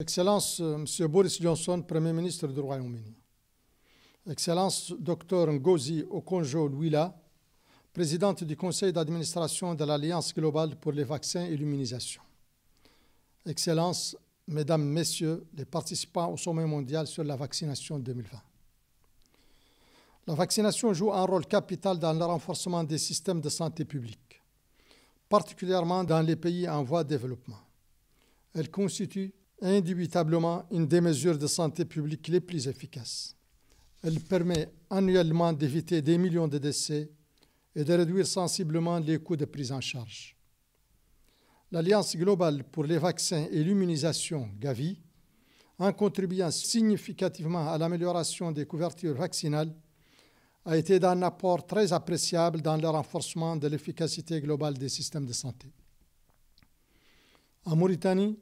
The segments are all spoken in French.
Excellence, euh, Monsieur Boris Johnson, Premier ministre du Royaume-Uni. Excellence, Dr Ngozi okonjo Louila, présidente du Conseil d'administration de l'Alliance globale pour les vaccins et l'immunisation. Excellence Mesdames, Messieurs les participants au sommet mondial sur la vaccination 2020. La vaccination joue un rôle capital dans le renforcement des systèmes de santé publique, particulièrement dans les pays en voie de développement. Elle constitue indubitablement une des mesures de santé publique les plus efficaces. Elle permet annuellement d'éviter des millions de décès et de réduire sensiblement les coûts de prise en charge. L'Alliance globale pour les vaccins et l'immunisation, Gavi, en contribuant significativement à l'amélioration des couvertures vaccinales, a été d'un apport très appréciable dans le renforcement de l'efficacité globale des systèmes de santé. En Mauritanie,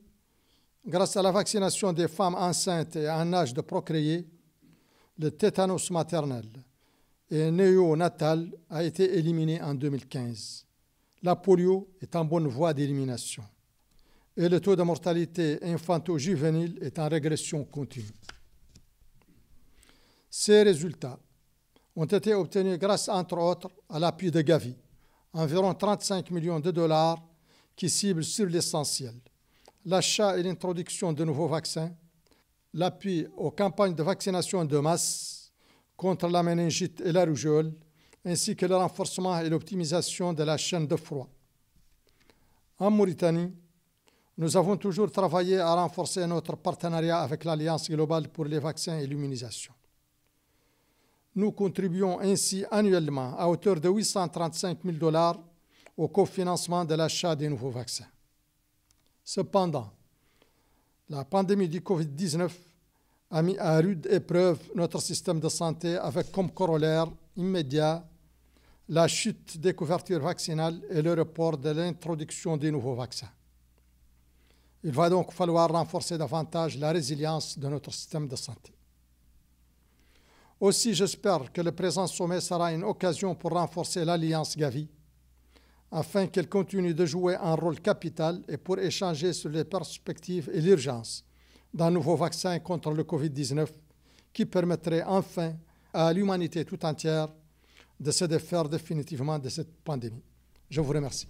grâce à la vaccination des femmes enceintes et en âge de procréer, le tétanos maternel et néonatal a été éliminé en 2015. La polio est en bonne voie d'élimination et le taux de mortalité infanto-juvénile est en régression continue. Ces résultats ont été obtenus grâce, entre autres, à l'appui de Gavi, environ 35 millions de dollars qui ciblent sur l'essentiel, l'achat et l'introduction de nouveaux vaccins, l'appui aux campagnes de vaccination de masse contre la méningite et la rougeole, ainsi que le renforcement et l'optimisation de la chaîne de froid. En Mauritanie, nous avons toujours travaillé à renforcer notre partenariat avec l'Alliance globale pour les vaccins et l'immunisation. Nous contribuons ainsi annuellement à hauteur de 835 000 dollars au cofinancement de l'achat des nouveaux vaccins. Cependant, la pandémie du Covid-19 a mis à rude épreuve notre système de santé avec comme corollaire immédiat la chute des couvertures vaccinales et le report de l'introduction des nouveaux vaccins. Il va donc falloir renforcer davantage la résilience de notre système de santé. Aussi, j'espère que le présent sommet sera une occasion pour renforcer l'alliance Gavi afin qu'elle continue de jouer un rôle capital et pour échanger sur les perspectives et l'urgence d'un nouveau vaccin contre le Covid-19 qui permettrait enfin à l'humanité tout entière de se défaire définitivement de cette pandémie. Je vous remercie.